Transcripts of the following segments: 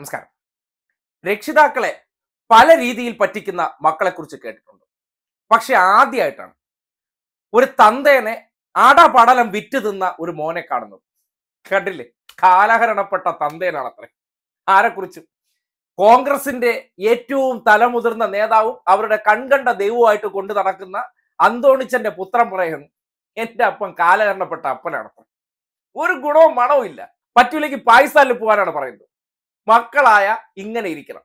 നമസ്കാരം രക്ഷിതാക്കളെ പല രീതിയിൽ പറ്റിക്കുന്ന മക്കളെക്കുറിച്ച് കേട്ടിട്ടുണ്ട് പക്ഷെ ആദ്യമായിട്ടാണ് ഒരു തന്തേനെ ആടാപടലം വിറ്റ് തിന്ന ഒരു മോനെ കാണുന്നത് കണ്ടില്ലേ കാലഹരണപ്പെട്ട തന്തേനാണ് അത്ര ആരെക്കുറിച്ചും കോൺഗ്രസിന്റെ ഏറ്റവും തലമുതിർന്ന നേതാവും അവരുടെ കൺകണ്ട ദൈവമായിട്ട് കൊണ്ടു നടക്കുന്ന അന്തോണിച്ചന്റെ പുത്രം പറയുന്നു എന്റെ അപ്പൻ കാലഹരണപ്പെട്ട അപ്പനാണ് ഒരു ഗുണവും മണവും ഇല്ല പറ്റൂലേക്ക് പായസാലിൽ പോകാനാണ് പറയുന്നത് മക്കളായ ഇങ്ങനെ ഇരിക്കണം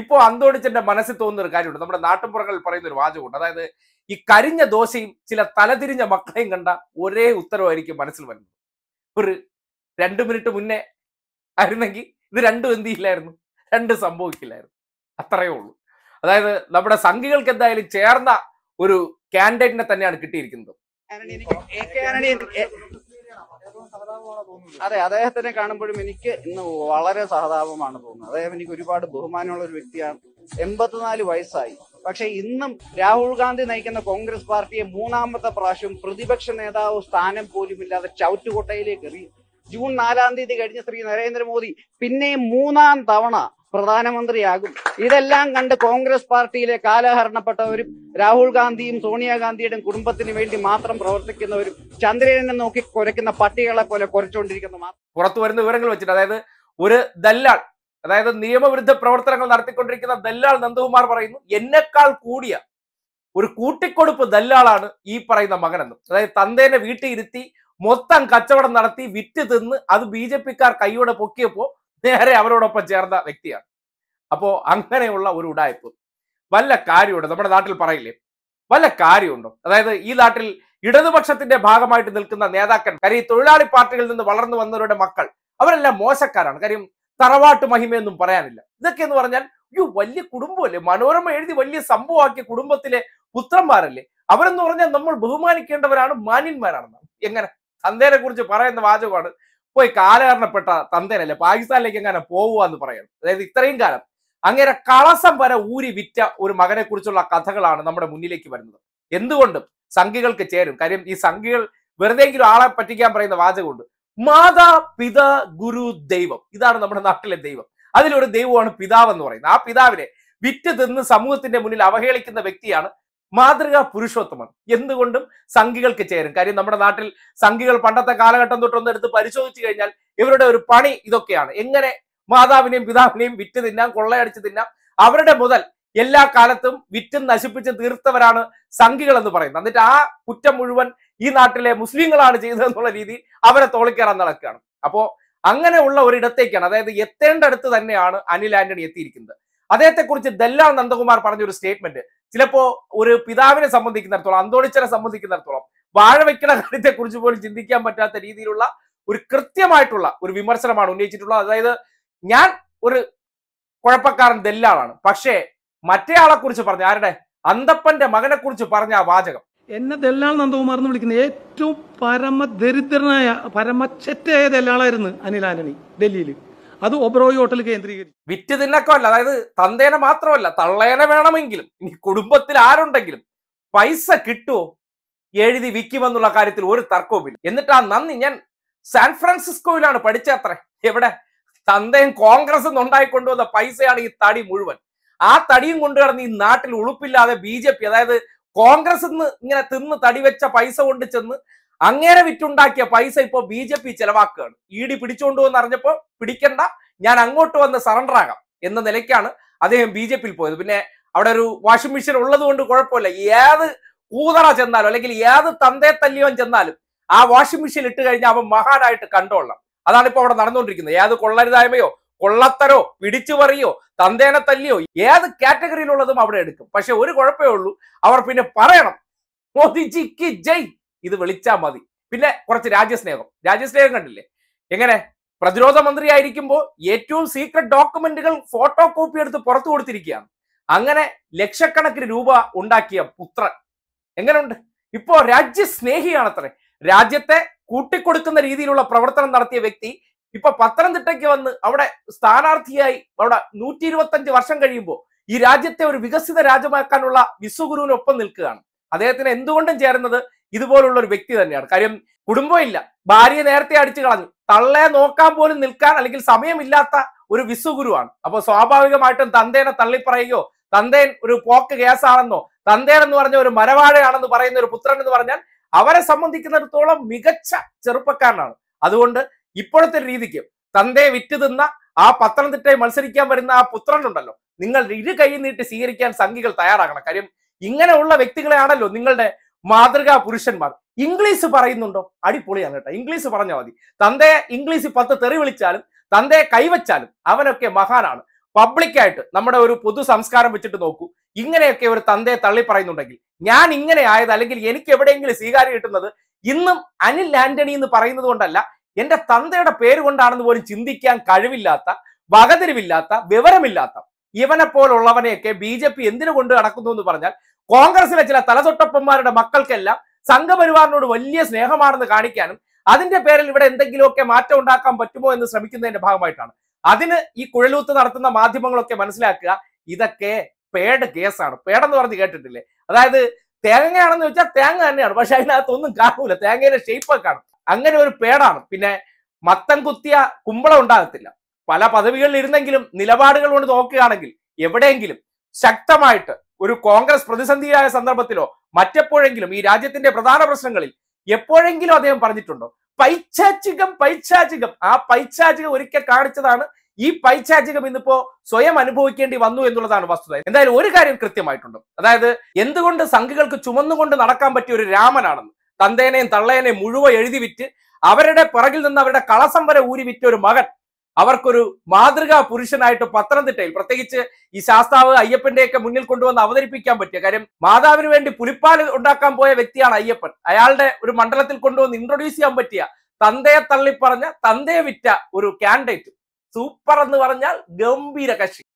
ഇപ്പോൾ അന്തോണിച്ചന്റെ മനസ്സിൽ തോന്നുന്ന ഒരു കാര്യമുണ്ട് നമ്മുടെ നാട്ടുപുറങ്ങളിൽ പറയുന്ന ഒരു വാചകമുണ്ട് അതായത് ഈ കരിഞ്ഞ ദോശയും ചില തലതിരിഞ്ഞ മക്കളെയും കണ്ട ഒരേ ഉത്തരവായിരിക്കും മനസ്സിൽ വരുന്നത് ഒരു രണ്ട് മിനിറ്റ് മുന്നേ ആയിരുന്നെങ്കിൽ ഇത് രണ്ടും എന്ത് ചെയ്യില്ലായിരുന്നു രണ്ടും സംഭവിക്കില്ലായിരുന്നു അത്രയേ ഉള്ളൂ അതായത് നമ്മുടെ സംഘികൾക്ക് എന്തായാലും ചേർന്ന ഒരു കാൻഡിഡേറ്റിനെ തന്നെയാണ് കിട്ടിയിരിക്കുന്നത് അതെ അദ്ദേഹത്തിനെ കാണുമ്പോഴും എനിക്ക് ഇന്ന് വളരെ സഹതാപമാണ് തോന്നുന്നത് അദ്ദേഹം എനിക്ക് ഒരുപാട് ബഹുമാനമുള്ള ഒരു വ്യക്തിയാണ് എൺപത്തിനാല് വയസ്സായി പക്ഷെ ഇന്നും രാഹുൽ ഗാന്ധി നയിക്കുന്ന കോൺഗ്രസ് പാർട്ടിയെ മൂന്നാമത്തെ പ്രാവശ്യം പ്രതിപക്ഷ നേതാവ് സ്ഥാനം പോലുമില്ലാതെ ചവറ്റുകൊട്ടയിലേക്ക് എറിയും ജൂൺ നാലാം തീയതി കഴിഞ്ഞ ശ്രീ നരേന്ദ്രമോദി പിന്നെയും മൂന്നാം തവണ പ്രധാനമന്ത്രിയാകും ഇതെല്ലാം കണ്ട് കോൺഗ്രസ് പാർട്ടിയിലെ കാലഹരണപ്പെട്ടവരും രാഹുൽ ഗാന്ധിയും സോണിയാഗാന്ധിയുടെയും കുടുംബത്തിന് വേണ്ടി മാത്രം പ്രവർത്തിക്കുന്നവരും ചന്ദ്രനെ നോക്കി കുരയ്ക്കുന്ന പട്ടികളെ പോലെ കുറച്ചുകൊണ്ടിരിക്കുന്ന പുറത്തു വരുന്ന വിവരങ്ങൾ വെച്ചിട്ട് അതായത് ഒരു ദല്ലാൾ അതായത് നിയമവിരുദ്ധ പ്രവർത്തനങ്ങൾ നടത്തിക്കൊണ്ടിരിക്കുന്ന ദല്ലാൾ നന്ദകുമാർ പറയുന്നു എന്നെക്കാൾ കൂടിയ ഒരു കൂട്ടിക്കൊടുപ്പ് ദല്ലാളാണ് ഈ പറയുന്ന മകനെന്ന് അതായത് തന്തേനെ വീട്ടിൽ ഇരുത്തി മൊത്തം കച്ചവടം നടത്തി വിറ്റ് തിന്ന് അത് ബി ജെ പിക്കാർ കൈയോടെ പൊക്കിയപ്പോൾ നേരെ അവരോടൊപ്പം ചേർന്ന വ്യക്തിയാണ് അപ്പോൾ അങ്ങനെയുള്ള ഒരു ഉടായ്പ് വല്ല കാര്യമുണ്ട് നമ്മുടെ നാട്ടിൽ പറയില്ലേ വല്ല കാര്യമുണ്ടോ അതായത് ഈ നാട്ടിൽ ഇടതുപക്ഷത്തിന്റെ ഭാഗമായിട്ട് നിൽക്കുന്ന നേതാക്കൻ കാര്യം ഈ തൊഴിലാളി പാർട്ടികളിൽ നിന്ന് വളർന്നു വന്നവരുടെ മക്കൾ അവരെല്ലാം മോശക്കാരാണ് കാര്യം തറവാട്ട് മഹിമയൊന്നും പറയാനില്ല ഇതൊക്കെ എന്ന് പറഞ്ഞാൽ അയ്യോ വലിയ കുടുംബമല്ലേ മനോരമ എഴുതി വലിയ സംഭവമാക്കിയ കുടുംബത്തിലെ പുത്രന്മാരല്ലേ അവരെന്ന് പറഞ്ഞാൽ നമ്മൾ ബഹുമാനിക്കേണ്ടവരാണ് മാന്യന്മാരാണെന്നാണ് എങ്ങനെ തന്തേനെ കുറിച്ച് പറയുന്ന വാചകമാണ് പോയി കാലഹരണപ്പെട്ട തന്തേനല്ലേ പാകിസ്ഥാനിലേക്ക് എങ്ങനെ പോവുക എന്ന് പറയുന്നത് അതായത് ഇത്രയും കാലം അങ്ങനെ കളസം വരെ ഊരി വിറ്റ ഒരു മകനെ കുറിച്ചുള്ള കഥകളാണ് നമ്മുടെ മുന്നിലേക്ക് വരുന്നത് എന്തുകൊണ്ടും സംഘികൾക്ക് ചേരും കാര്യം ഈ സംഘികൾ വെറുതെ ആളെ പറ്റിക്കാൻ പറയുന്ന വാചകമുണ്ട് മാതാ പിത ഗുരു ദൈവം ഇതാണ് നമ്മുടെ നാട്ടിലെ ദൈവം അതിലൊരു ദൈവമാണ് പിതാവ് എന്ന് പറയുന്നത് ആ പിതാവിനെ വിറ്റ് തിന്ന് സമൂഹത്തിന്റെ മുന്നിൽ അവഹേളിക്കുന്ന വ്യക്തിയാണ് മാതൃകാ പുരുഷോത്തമം എന്തുകൊണ്ടും സംഘികൾക്ക് ചേരും കാര്യം നമ്മുടെ നാട്ടിൽ സംഘികൾ പണ്ടത്തെ കാലഘട്ടം തൊട്ടൊന്ന് എടുത്ത് പരിശോധിച്ചു കഴിഞ്ഞാൽ ഇവരുടെ ഒരു പണി ഇതൊക്കെയാണ് എങ്ങനെ മാതാവിനെയും പിതാവിനെയും വിറ്റ് തിന്നാം കൊള്ളയടിച്ച് തിന്നാം അവരുടെ മുതൽ എല്ലാ കാലത്തും വിറ്റും നശിപ്പിച്ചും തീർത്തവരാണ് സംഘികൾ എന്ന് പറയുന്നത് എന്നിട്ട് ആ കുറ്റം മുഴുവൻ ഈ നാട്ടിലെ മുസ്ലിങ്ങളാണ് ചെയ്തതെന്നുള്ള രീതിയിൽ അവരെ തോളിക്കയറാൻ നടക്കുകയാണ് അപ്പോൾ അങ്ങനെയുള്ള ഒരിടത്തേക്കാണ് അതായത് എത്തേണ്ട അടുത്ത് തന്നെയാണ് അനിൽ ആന്റണി എത്തിയിരിക്കുന്നത് അദ്ദേഹത്തെക്കുറിച്ച് ദല്ലാൽ നന്ദകുമാർ പറഞ്ഞൊരു സ്റ്റേറ്റ്മെന്റ് ചിലപ്പോ ഒരു പിതാവിനെ സംബന്ധിക്കുന്നിടത്തോളം അന്തോണിച്ചനെ സംബന്ധിക്കുന്നിടത്തോളം വാഴ വെക്കണ കുറിച്ച് പോലും ചിന്തിക്കാൻ പറ്റാത്ത രീതിയിലുള്ള ഒരു കൃത്യമായിട്ടുള്ള ഒരു വിമർശനമാണ് ഉന്നയിച്ചിട്ടുള്ളത് അതായത് ഞാൻ ഒരു കുഴപ്പക്കാരൻ ദല്ലാളാണ് പക്ഷേ മറ്റേയാളെ കുറിച്ച് പറഞ്ഞ ആരുടെ അന്തപ്പന്റെ മകനെ കുറിച്ച് പറഞ്ഞ ആ വാചകം എന്നെ ദല്ലാൾ നന്ദകുമാർ എന്ന് വിളിക്കുന്ന ഏറ്റവും പരമ ദരിദ്രനായ പരമച്ചറ്റയായ ദല്ലാളായിരുന്നു അനിൽ ആന്റണി ഡൽഹിയിൽ അത് ഒബ്രോയി ഹോട്ടൽ കേന്ദ്രീകരിച്ചു വിറ്റ് തിന്നക്കമല്ല അതായത് തന്തേനെ മാത്രമല്ല തള്ളേനെ വേണമെങ്കിലും കുടുംബത്തിൽ ആരുണ്ടെങ്കിലും പൈസ കിട്ടുമോ എഴുതി വിൽക്കുമെന്നുള്ള കാര്യത്തിൽ ഒരു തർക്കവുമില്ല എന്നിട്ട് ആ നന്ദി ഞാൻ സാൻ ഫ്രാൻസിസ്കോയിലാണ് പഠിച്ചത്രേ എവിടെ തന്തയും കോൺഗ്രസ് ഉണ്ടായി കൊണ്ടുവന്ന പൈസയാണ് ഈ തടി മുഴുവൻ ആ തടിയും കൊണ്ടു കടന്ന് ഈ നാട്ടിൽ ഉളുപ്പില്ലാതെ ബി ജെ പി അതായത് കോൺഗ്രസ് ഇങ്ങനെ തിന്ന് തടി വെച്ച പൈസ കൊണ്ട് ചെന്ന് അങ്ങനെ വിറ്റുണ്ടാക്കിയ പൈസ ഇപ്പോൾ ബി ജെ പി ചെലവാക്കുകയാണ് ഇ e ഡി പിടിച്ചുകൊണ്ടുവെന്ന് അറിഞ്ഞപ്പോ പിടിക്കണ്ട ഞാൻ അങ്ങോട്ട് വന്ന് സറണ്ടർ ആകാം എന്ന നിലയ്ക്കാണ് അദ്ദേഹം ബി ജെ പിയിൽ പോയത് പിന്നെ അവിടെ ഒരു വാഷിംഗ് മെഷീൻ ഉള്ളത് കൊണ്ട് കുഴപ്പമില്ല ഏത് കൂതറ ചെന്നാലും അല്ലെങ്കിൽ ഏത് തന്തേ തല്ലിയോൻ ചെന്നാലും ആ വാഷിംഗ് മെഷീൻ ഇട്ട് കഴിഞ്ഞാൽ അവൻ മഹാനായിട്ട് കണ്ടോളാം അതാണ് ഇപ്പോൾ അവിടെ നടന്നുകൊണ്ടിരിക്കുന്നത് ഏത് കൊള്ളരുതായ്മയോ കൊള്ളത്തരോ പിടിച്ചു പറയോ തന്തേനെ തല്ലിയോ ഏത് കാറ്റഗറിയിലുള്ളതും അവിടെ എടുക്കും പക്ഷെ ഒരു കുഴപ്പമേ ഉള്ളൂ അവർ പിന്നെ പറയണം മോദിജിക്ക് ജയ് ഇത് വിളിച്ചാൽ മതി പിന്നെ കുറച്ച് രാജ്യസ്നേഹം രാജ്യസ്നേഹം കണ്ടില്ലേ എങ്ങനെ പ്രതിരോധ മന്ത്രി ആയിരിക്കുമ്പോൾ ഏറ്റവും സീക്രട്ട് ഡോക്യുമെന്റുകൾ ഫോട്ടോ കോപ്പി എടുത്ത് പുറത്തു കൊടുത്തിരിക്കുകയാണ് അങ്ങനെ ലക്ഷക്കണക്കിന് രൂപ ഉണ്ടാക്കിയ പുത്രൻ എങ്ങനെയുണ്ട് ഇപ്പോ രാജ്യസ്നേഹിയാണത്രേ രാജ്യത്തെ കൂട്ടിക്കൊടുക്കുന്ന രീതിയിലുള്ള പ്രവർത്തനം നടത്തിയ വ്യക്തി ഇപ്പൊ പത്തനംതിട്ടയ്ക്ക് വന്ന് അവിടെ സ്ഥാനാർത്ഥിയായി അവിടെ നൂറ്റി ഇരുപത്തഞ്ച് വർഷം കഴിയുമ്പോൾ ഈ രാജ്യത്തെ ഒരു വികസിത രാജ്യമാക്കാനുള്ള വിശ്വഗുരുവിനൊപ്പം നിൽക്കുകയാണ് അദ്ദേഹത്തിന് എന്തുകൊണ്ടും ചേരുന്നത് ഇതുപോലുള്ള ഒരു വ്യക്തി തന്നെയാണ് കാര്യം ഇല്ല ഭാര്യ നേരത്തെ അടിച്ചു കളഞ്ഞു തള്ളയെ നോക്കാൻ പോലും നിൽക്കാൻ അല്ലെങ്കിൽ സമയമില്ലാത്ത ഒരു വിശ്വഗുരുവാണ് അപ്പോൾ സ്വാഭാവികമായിട്ടും തന്തേനെ തള്ളിപ്പറയുകയോ തന്തേൻ ഒരു പോക്ക് കേസാണെന്നോ തന്തേൻ എന്ന് പറഞ്ഞ ഒരു മരവാഴയാണെന്ന് പറയുന്ന ഒരു പുത്രൻ എന്ന് പറഞ്ഞാൽ അവരെ സംബന്ധിക്കുന്നിടത്തോളം മികച്ച ചെറുപ്പക്കാരനാണ് അതുകൊണ്ട് ഇപ്പോഴത്തെ രീതിക്ക് തന്തയെ വിറ്റ് തിന്ന ആ പത്തനംതിട്ടയെ മത്സരിക്കാൻ വരുന്ന ആ പുത്രനുണ്ടല്ലോ നിങ്ങൾ ഇരു കൈ നീട്ടി സ്വീകരിക്കാൻ സംഘികൾ തയ്യാറാകണം കാര്യം ഇങ്ങനെയുള്ള വ്യക്തികളെയാണല്ലോ നിങ്ങളുടെ മാതൃകാ പുരുഷന്മാർ ഇംഗ്ലീഷ് പറയുന്നുണ്ടോ അടിപൊളിയാണ് കേട്ടോ ഇംഗ്ലീഷ് പറഞ്ഞാൽ മതി തന്റെ ഇംഗ്ലീഷ് പത്ത് തെറി വിളിച്ചാലും തന്റെ കൈവച്ചാലും അവനൊക്കെ മഹാനാണ് പബ്ലിക്കായിട്ട് നമ്മുടെ ഒരു പൊതു സംസ്കാരം വെച്ചിട്ട് നോക്കൂ ഇങ്ങനെയൊക്കെ ഒരു തന്തയെ തള്ളി പറയുന്നുണ്ടെങ്കിൽ ഞാൻ ഇങ്ങനെ ആയത് അല്ലെങ്കിൽ എനിക്ക് എവിടെയെങ്കിലും സ്വീകാര്യം കിട്ടുന്നത് ഇന്നും അനിൽ ആന്റണി എന്ന് പറയുന്നത് കൊണ്ടല്ല എന്റെ തന്തയുടെ പേര് കൊണ്ടാണെന്ന് പോലും ചിന്തിക്കാൻ കഴിവില്ലാത്ത വകതിരിവില്ലാത്ത വിവരമില്ലാത്ത ഇവനെ പോലുള്ളവനെയൊക്കെ ബി ജെ പി എന്തിനു കൊണ്ട് നടക്കുന്നു എന്ന് പറഞ്ഞാൽ കോൺഗ്രസിലെ ചില തലതൊട്ടപ്പന്മാരുടെ മക്കൾക്കെല്ലാം സംഘപരിവാറിനോട് വലിയ സ്നേഹമാണെന്ന് കാണിക്കാനും അതിന്റെ പേരിൽ ഇവിടെ എന്തെങ്കിലുമൊക്കെ മാറ്റം ഉണ്ടാക്കാൻ പറ്റുമോ എന്ന് ശ്രമിക്കുന്നതിന്റെ ഭാഗമായിട്ടാണ് അതിന് ഈ കുഴലൂത്ത് നടത്തുന്ന മാധ്യമങ്ങളൊക്കെ മനസ്സിലാക്കുക ഇതൊക്കെ പേഡ് കേസാണ് പേടെന്ന് പറഞ്ഞ് കേട്ടിട്ടില്ലേ അതായത് തേങ്ങയാണെന്ന് വെച്ചാൽ തേങ്ങ തന്നെയാണ് പക്ഷെ അതിനകത്തൊന്നും കാണൂല തേങ്ങയുടെ ഷേപ്പൊക്കെ കാണും അങ്ങനെ ഒരു പേടാണ് പിന്നെ മത്തം കുത്തിയ കുമ്പളം ഉണ്ടാകത്തില്ല പല പദവികളിൽ ഇരുന്നെങ്കിലും നിലപാടുകൾ കൊണ്ട് നോക്കുകയാണെങ്കിൽ എവിടെയെങ്കിലും ശക്തമായിട്ട് ഒരു കോൺഗ്രസ് പ്രതിസന്ധിയായ സന്ദർഭത്തിലോ മറ്റെപ്പോഴെങ്കിലും ഈ രാജ്യത്തിന്റെ പ്രധാന പ്രശ്നങ്ങളിൽ എപ്പോഴെങ്കിലും അദ്ദേഹം പറഞ്ഞിട്ടുണ്ടോ പൈശാചികം പൈശാചികം ആ പൈശാചികം ഒരിക്കൽ കാണിച്ചതാണ് ഈ പൈശാചികം ഇന്നിപ്പോ സ്വയം അനുഭവിക്കേണ്ടി വന്നു എന്നുള്ളതാണ് വസ്തുത എന്തായാലും ഒരു കാര്യം കൃത്യമായിട്ടുണ്ട് അതായത് എന്തുകൊണ്ട് സംഘികൾക്ക് ചുമന്നുകൊണ്ട് നടക്കാൻ പറ്റിയ ഒരു രാമനാണെന്ന് തന്തേനെയും തള്ളേനെയും മുഴുവൻ എഴുതി വിറ്റ് അവരുടെ പിറകിൽ നിന്ന് അവരുടെ കളസം വരെ ഊരി വിറ്റ ഒരു മകൻ അവർക്കൊരു മാതൃകാ പുരുഷനായിട്ട് പത്തനംതിട്ടയിൽ പ്രത്യേകിച്ച് ഈ ശാസ്താവ് അയ്യപ്പന്റെയൊക്കെ മുന്നിൽ കൊണ്ടുവന്ന് അവതരിപ്പിക്കാൻ പറ്റിയ കാര്യം മാതാവിന് വേണ്ടി പുലിപ്പാൽ ഉണ്ടാക്കാൻ പോയ വ്യക്തിയാണ് അയ്യപ്പൻ അയാളുടെ ഒരു മണ്ഡലത്തിൽ കൊണ്ടുവന്ന് ഇൻട്രൊഡ്യൂസ് ചെയ്യാൻ പറ്റിയ തന്തയെ തള്ളിപ്പറഞ്ഞ തന്തയെ വിറ്റ ഒരു കാൻഡിഡേറ്റ് സൂപ്പർ എന്ന് പറഞ്ഞാൽ ഗംഭീര കക്ഷി